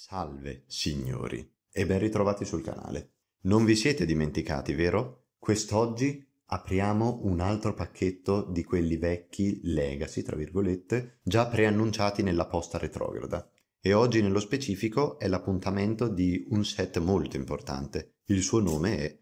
Salve, signori, e ben ritrovati sul canale. Non vi siete dimenticati, vero? Quest'oggi apriamo un altro pacchetto di quelli vecchi legacy, tra virgolette, già preannunciati nella posta retrograda. E oggi nello specifico è l'appuntamento di un set molto importante. Il suo nome è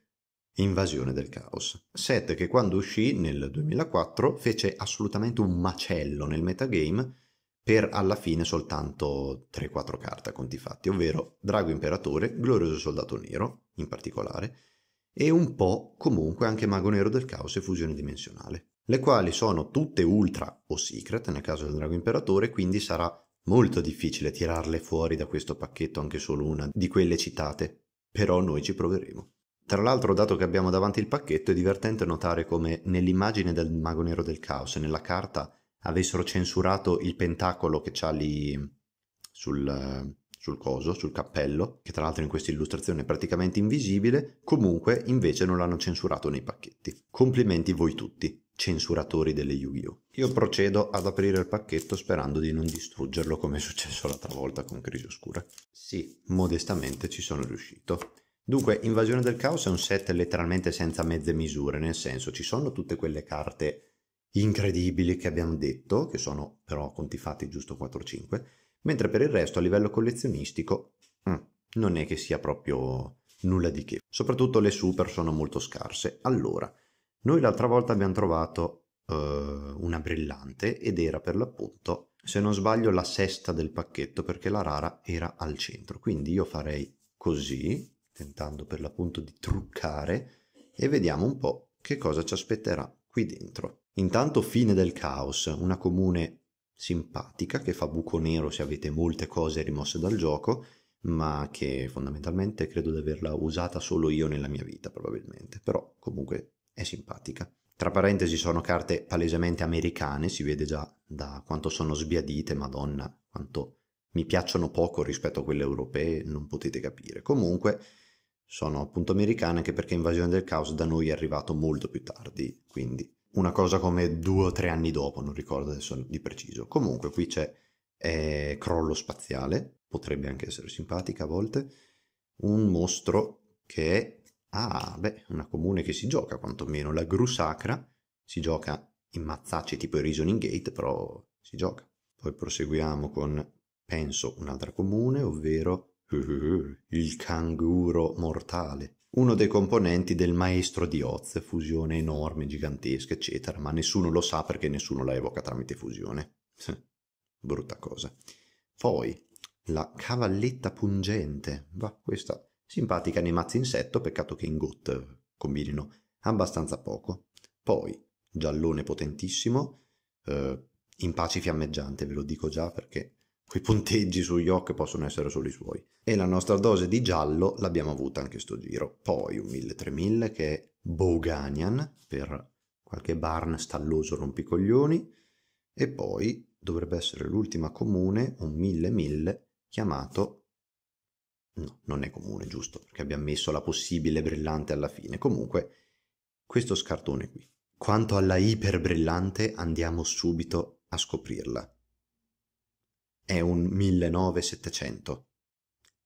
Invasione del Caos. Set che quando uscì nel 2004 fece assolutamente un macello nel metagame per alla fine soltanto 3-4 carte a conti fatti, ovvero Drago Imperatore, Glorioso Soldato Nero in particolare, e un po' comunque anche Mago Nero del Caos e Fusione Dimensionale, le quali sono tutte ultra o secret nel caso del Drago Imperatore, quindi sarà molto difficile tirarle fuori da questo pacchetto anche solo una di quelle citate, però noi ci proveremo. Tra l'altro, dato che abbiamo davanti il pacchetto, è divertente notare come nell'immagine del Mago Nero del Caos e nella carta avessero censurato il pentacolo che c'ha lì sul, sul coso, sul cappello, che tra l'altro in questa illustrazione è praticamente invisibile, comunque invece non l'hanno censurato nei pacchetti. Complimenti voi tutti, censuratori delle Yu-Gi-Oh! Io procedo ad aprire il pacchetto sperando di non distruggerlo come è successo l'altra volta con Crisi Oscura. Sì, modestamente ci sono riuscito. Dunque, Invasione del Caos è un set letteralmente senza mezze misure, nel senso ci sono tutte quelle carte incredibili che abbiamo detto, che sono però conti fatti giusto 4-5, mentre per il resto a livello collezionistico mm, non è che sia proprio nulla di che. Soprattutto le super sono molto scarse. Allora, noi l'altra volta abbiamo trovato uh, una brillante ed era per l'appunto, se non sbaglio, la sesta del pacchetto perché la rara era al centro. Quindi io farei così, tentando per l'appunto di truccare e vediamo un po' che cosa ci aspetterà qui dentro. Intanto Fine del Caos, una comune simpatica che fa buco nero se avete molte cose rimosse dal gioco, ma che fondamentalmente credo di averla usata solo io nella mia vita probabilmente, però comunque è simpatica. Tra parentesi sono carte palesemente americane, si vede già da quanto sono sbiadite, madonna, quanto mi piacciono poco rispetto a quelle europee, non potete capire. Comunque sono appunto americane anche perché Invasione del Caos da noi è arrivato molto più tardi, quindi una cosa come due o tre anni dopo, non ricordo adesso di preciso. Comunque qui c'è eh, crollo spaziale, potrebbe anche essere simpatica a volte, un mostro che è, ah, beh, una comune che si gioca quantomeno, la gru sacra, si gioca in mazzacci tipo Reasoning Gate, però si gioca. Poi proseguiamo con, penso, un'altra comune, ovvero il canguro mortale uno dei componenti del maestro di Oz, fusione enorme, gigantesca, eccetera, ma nessuno lo sa perché nessuno la evoca tramite fusione. Brutta cosa. Poi, la cavalletta pungente. Va, questa simpatica nei mazzi insetto, peccato che in GOT combinino abbastanza poco. Poi, giallone potentissimo, eh, in pace fiammeggiante, ve lo dico già perché quei punteggi su Yok possono essere solo i suoi. E la nostra dose di giallo l'abbiamo avuta anche sto giro. Poi un 1000-3000 che è Boganian per qualche barn stalloso rompicoglioni. E poi dovrebbe essere l'ultima comune, un 1000-1000 chiamato... No, non è comune, giusto, perché abbiamo messo la possibile brillante alla fine. Comunque, questo scartone qui. Quanto alla iperbrillante andiamo subito a scoprirla è un 1900,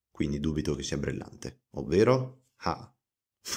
quindi dubito che sia brillante, ovvero ah,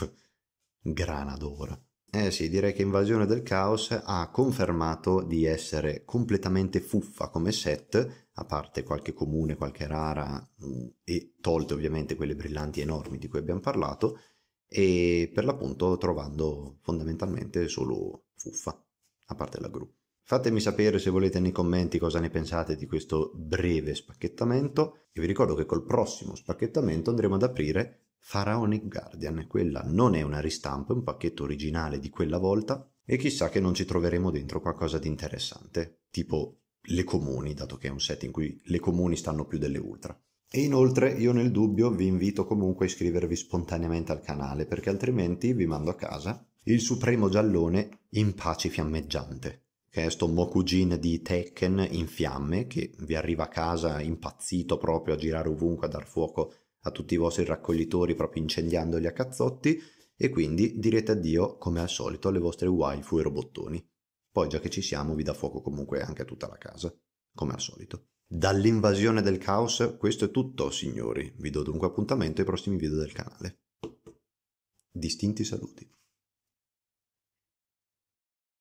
grana d'oro. Eh sì, direi che Invasione del Caos ha confermato di essere completamente fuffa come set, a parte qualche comune, qualche rara, mm, e tolte ovviamente quelle brillanti enormi di cui abbiamo parlato, e per l'appunto trovando fondamentalmente solo fuffa, a parte la gru. Fatemi sapere se volete nei commenti cosa ne pensate di questo breve spacchettamento e vi ricordo che col prossimo spacchettamento andremo ad aprire Pharaonic Guardian, quella non è una ristampa, è un pacchetto originale di quella volta e chissà che non ci troveremo dentro qualcosa di interessante, tipo le comuni, dato che è un set in cui le comuni stanno più delle ultra. E inoltre io nel dubbio vi invito comunque a iscrivervi spontaneamente al canale perché altrimenti vi mando a casa il supremo giallone in pace fiammeggiante che è sto Mokujin di Tekken in fiamme, che vi arriva a casa impazzito proprio a girare ovunque, a dar fuoco a tutti i vostri raccoglitori, proprio incendiandoli a cazzotti, e quindi direte addio, come al solito, alle vostre waifu e robottoni. Poi, già che ci siamo, vi dà fuoco comunque anche a tutta la casa, come al solito. Dall'invasione del caos, questo è tutto, signori. Vi do dunque appuntamento ai prossimi video del canale. Distinti saluti.